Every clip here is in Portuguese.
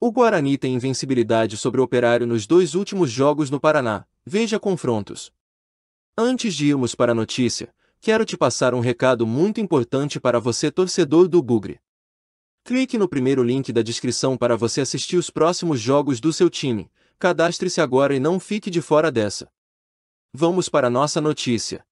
O Guarani tem invencibilidade sobre o Operário nos dois últimos jogos no Paraná. Veja confrontos. Antes de irmos para a notícia, quero te passar um recado muito importante para você torcedor do Bugre. Clique no primeiro link da descrição para você assistir os próximos jogos do seu time. Cadastre-se agora e não fique de fora dessa. Vamos para nossa notícia.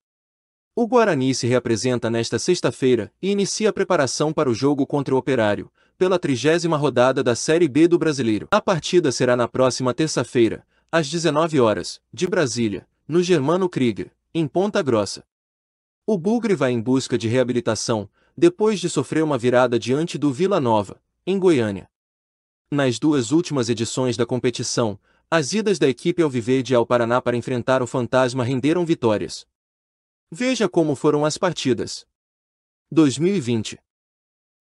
O Guarani se reapresenta nesta sexta-feira e inicia a preparação para o jogo contra o Operário, pela trigésima rodada da Série B do Brasileiro. A partida será na próxima terça-feira, às 19 horas, de Brasília, no Germano Krieger, em Ponta Grossa. O Bugre vai em busca de reabilitação, depois de sofrer uma virada diante do Vila Nova, em Goiânia. Nas duas últimas edições da competição, as idas da equipe ao Alviverde ao Paraná para enfrentar o Fantasma renderam vitórias. Veja como foram as partidas. 2020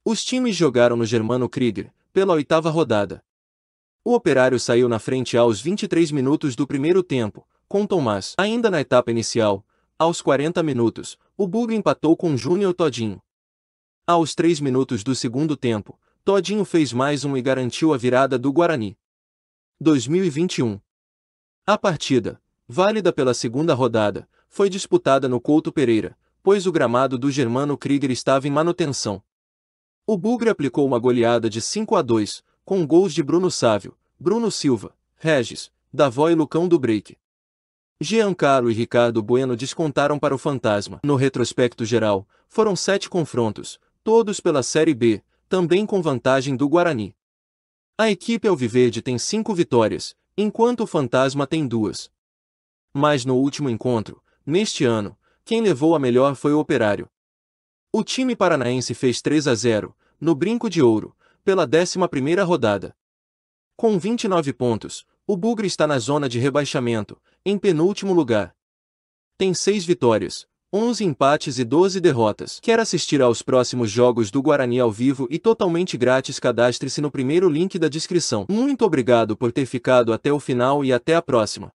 os times jogaram no Germano Krieger, pela oitava rodada. O operário saiu na frente aos 23 minutos do primeiro tempo, com Tomás ainda na etapa inicial. Aos 40 minutos, o Bug empatou com Júnior Todinho. Aos 3 minutos do segundo tempo, Todinho fez mais um e garantiu a virada do Guarani. 2021. A partida, válida pela segunda rodada, foi disputada no Couto Pereira, pois o gramado do Germano Krieger estava em manutenção. O Bugre aplicou uma goleada de 5 a 2, com gols de Bruno Sávio, Bruno Silva, Regis, Davó e Lucão do Break. Giancarlo e Ricardo Bueno descontaram para o Fantasma. No retrospecto geral, foram sete confrontos, todos pela Série B, também com vantagem do Guarani. A equipe Alviverde tem cinco vitórias, enquanto o Fantasma tem duas. Mas no último encontro, neste ano, quem levou a melhor foi o Operário, o time paranaense fez 3 a 0, no Brinco de Ouro, pela 11 rodada. Com 29 pontos, o Bugre está na zona de rebaixamento, em penúltimo lugar. Tem 6 vitórias, 11 empates e 12 derrotas. Quer assistir aos próximos jogos do Guarani ao vivo e totalmente grátis? Cadastre-se no primeiro link da descrição. Muito obrigado por ter ficado até o final e até a próxima.